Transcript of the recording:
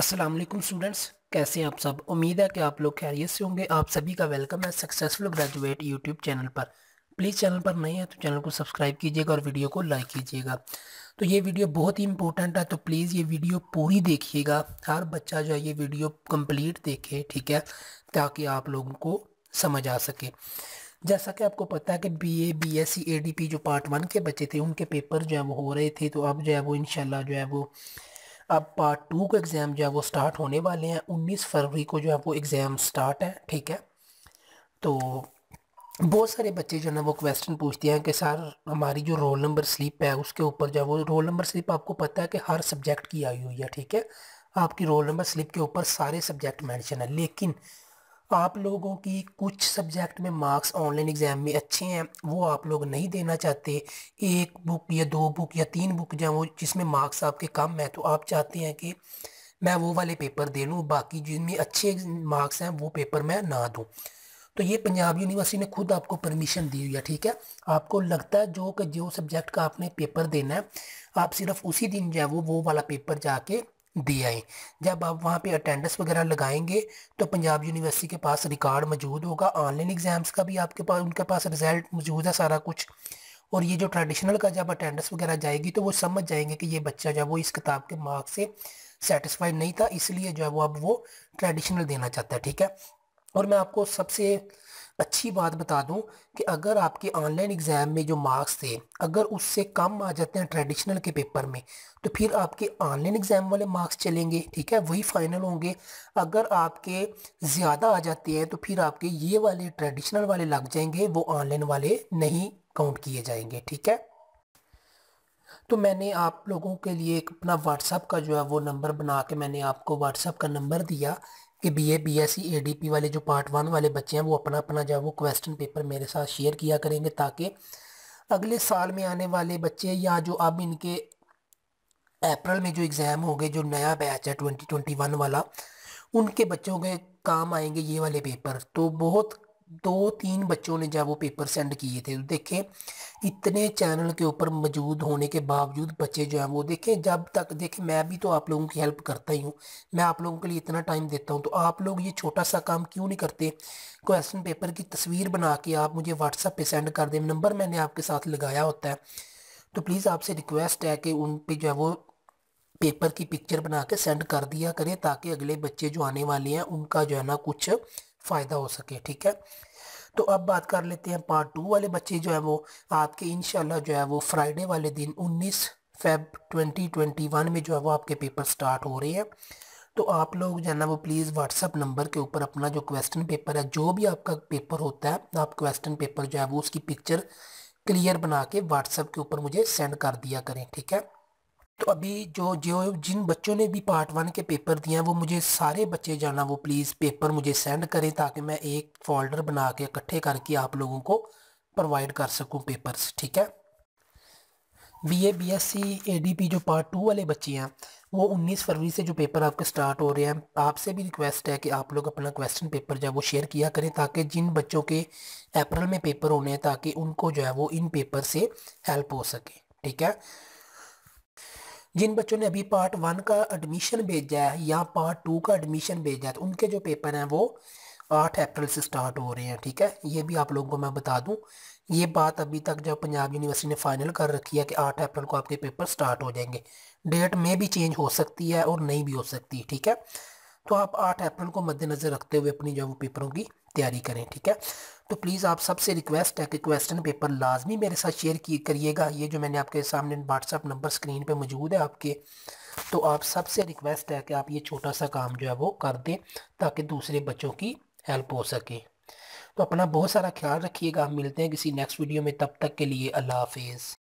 Aslam students कैसे हैं आप सब उम्मीद है कि आप लोग खैरियत से होंगे आप सभी का वेलकम है सक्सेसफुल ग्रेजुएट यूट्यूब चैनल पर प्लीज़ चैनल पर नहीं है तो चैनल को सब्सक्राइब कीजिएगा और वीडियो को लाइक कीजिएगा तो ये वीडियो बहुत ही इंपॉर्टेंट है तो प्लीज़ ये वीडियो पूरी देखिएगा हर बच्चा जो है ये वीडियो कम्प्लीट देखे ठीक है ताकि आप लोगों को समझ आ सके जैसा कि आपको पता है कि B A B S C A D P जो पार्ट वन के बच्चे थे उनके पेपर जो है वो हो रहे थे तो अब जो है वो इनशाला जो है वो अब पार्ट टू का एग्ज़ाम जो है वो स्टार्ट होने वाले हैं उन्नीस फरवरी को जो है वो एग्ज़ाम स्टार्ट है ठीक है तो बहुत सारे बच्चे जो है ना वो क्वेश्चन पूछते हैं कि सर हमारी जो रोल नंबर स्लिप है उसके ऊपर जो है वो रोल नंबर स्लिप आपको पता है कि हर सब्जेक्ट की आई हुई है ठीक है आपकी रोल नंबर स्लिप के ऊपर सारे सब्जेक्ट मेंशन है लेकिन आप लोगों की कुछ सब्जेक्ट में मार्क्स ऑनलाइन एग्ज़ाम में अच्छे हैं वो आप लोग नहीं देना चाहते एक बुक या दो बुक या तीन बुक या वो जिसमें मार्क्स आपके कम हैं तो आप चाहते हैं कि मैं वो वाले पेपर दे लूँ बाकी जिनमें अच्छे मार्क्स हैं वो पेपर मैं ना दूँ तो ये पंजाब यूनिवर्सिटी ने खुद आपको परमिशन दी हुई है ठीक है आपको लगता है जो कि जो सब्जेक्ट का आपने पेपर देना है आप सिर्फ उसी दिन जो है वो वो वाला पेपर जाके दे आए जब आप वहाँ पे अटेंडेंस वगैरह लगाएंगे तो पंजाब यूनिवर्सिटी के पास रिकॉर्ड मौजूद होगा ऑनलाइन एग्ज़ाम्स का भी आपके पास उनके पास रिज़ल्ट मौजूद है सारा कुछ और ये जो ट्रेडिशनल का जब अटेंडेंस वगैरह जाएगी तो वो समझ जाएंगे कि ये बच्चा जो है वो इस किताब के मार्क्स से सेटिस्फाई नहीं था इसलिए जो है वो अब वो ट्रेडिशनल देना चाहता है ठीक है और मैं आपको सबसे अच्छी बात बता दूं कि अगर आपके ऑनलाइन एग्ज़ाम में जो मार्क्स थे अगर उससे कम आ जाते हैं ट्रेडिशनल के पेपर में तो फिर आपके ऑनलाइन एग्ज़ाम वाले मार्क्स चलेंगे ठीक है वही फ़ाइनल होंगे अगर आपके ज़्यादा आ जाते हैं तो फिर आपके ये वाले ट्रेडिशनल वाले लग जाएंगे वो ऑनलाइन वाले नहीं काउंट किए जाएंगे ठीक है तो मैंने आप लोगों के लिए एक अपना व्हाट्सअप का जो है वो नंबर बना के मैंने आपको व्हाट्सअप का नंबर दिया कि बीए बीएससी एडीपी वाले जो पार्ट वन वाले बच्चे हैं वो अपना अपना जो वो क्वेश्चन पेपर मेरे साथ शेयर किया करेंगे ताकि अगले साल में आने वाले बच्चे या जो अब इनके अप्रैल में जो एग्ज़ाम हो गए जो नया बैच है ट्वेंटी ट्वेंटी वन वाला उनके बच्चों के काम आएंगे ये वाले पेपर तो बहुत दो तीन बच्चों ने जब वो पेपर सेंड किए थे तो देखें इतने चैनल के ऊपर मौजूद होने के बावजूद बच्चे जो हैं वो देखें जब तक देखें मैं भी तो आप लोगों की हेल्प करता ही हूँ मैं आप लोगों के लिए इतना टाइम देता हूँ तो आप लोग ये छोटा सा काम क्यों नहीं करते क्वेश्चन पेपर की तस्वीर बना के आप मुझे व्हाट्सअप पे सेंड कर दें नंबर मैंने आपके साथ लगाया होता है तो प्लीज़ आपसे रिक्वेस्ट है कि उन पर जो है वो पेपर की पिक्चर बना के सेंड कर दिया करें ताकि अगले बच्चे जो आने वाले हैं उनका जो है ना कुछ फ़ायदा हो सके ठीक है तो अब बात कर लेते हैं पार्ट टू वाले बच्चे जो है वो आपके इन जो है वो फ्राइडे वाले दिन उन्नीस फेब 2021 में जो है वो आपके पेपर स्टार्ट हो रहे हैं तो आप लोग जो है ना वो प्लीज़ व्हाट्सअप नंबर के ऊपर अपना जो क्वेश्चन पेपर है जो भी आपका पेपर होता है आप क्वेश्चन पेपर जो है वो उसकी पिक्चर क्लियर बना के व्हाट्सअप के ऊपर मुझे सेंड कर दिया करें ठीक है तो अभी जो जो जिन बच्चों ने भी पार्ट वन के पेपर दिए हैं वो मुझे सारे बच्चे जाना वो प्लीज़ पेपर मुझे सेंड करें ताकि मैं एक फोल्डर बना के इकट्ठे करके आप लोगों को प्रोवाइड कर सकूं पेपर्स ठीक है BA A B S C A D P जो पार्ट टू वाले बच्चे हैं वो 19 फरवरी से जो पेपर आपके स्टार्ट हो रहे हैं आपसे भी रिक्वेस्ट है कि आप लोग अपना क्वेश्चन पेपर जो है वो शेयर किया करें ताकि जिन बच्चों के अप्रैल में पेपर होने हैं ताकि उनको जो है वो इन पेपर से हेल्प हो सके ठीक है जिन बच्चों ने अभी पार्ट वन का एडमिशन भेजा है या पार्ट टू का एडमिशन भेजा है तो उनके जो पेपर हैं वो आठ अप्रैल से स्टार्ट हो रहे हैं ठीक है ये भी आप लोगों को मैं बता दूं ये बात अभी तक जब पंजाब यूनिवर्सिटी ने फाइनल कर रखी है कि आठ अप्रैल को आपके पेपर स्टार्ट हो जाएंगे डेट में भी चेंज हो सकती है और नहीं भी हो सकती ठीक है तो आप आठ अप्रैल को मद्देनज़र रखते हुए अपनी जो पेपरों की तैयारी करें ठीक है तो प्लीज़ आप सबसे रिक्वेस्ट है कि क्वेश्चन पेपर लाजमी मेरे साथ शेयर किए करिएगा ये जो मैंने आपके सामने व्हाट्सअप नंबर स्क्रीन पे मौजूद है आपके तो आप सबसे रिक्वेस्ट है कि आप ये छोटा सा काम जो है वो कर दें ताकि दूसरे बच्चों की हेल्प हो सके तो अपना बहुत सारा ख्याल रखिएगा हम मिलते हैं किसी नेक्स्ट वीडियो में तब तक के लिए अल्लाह हाफिज़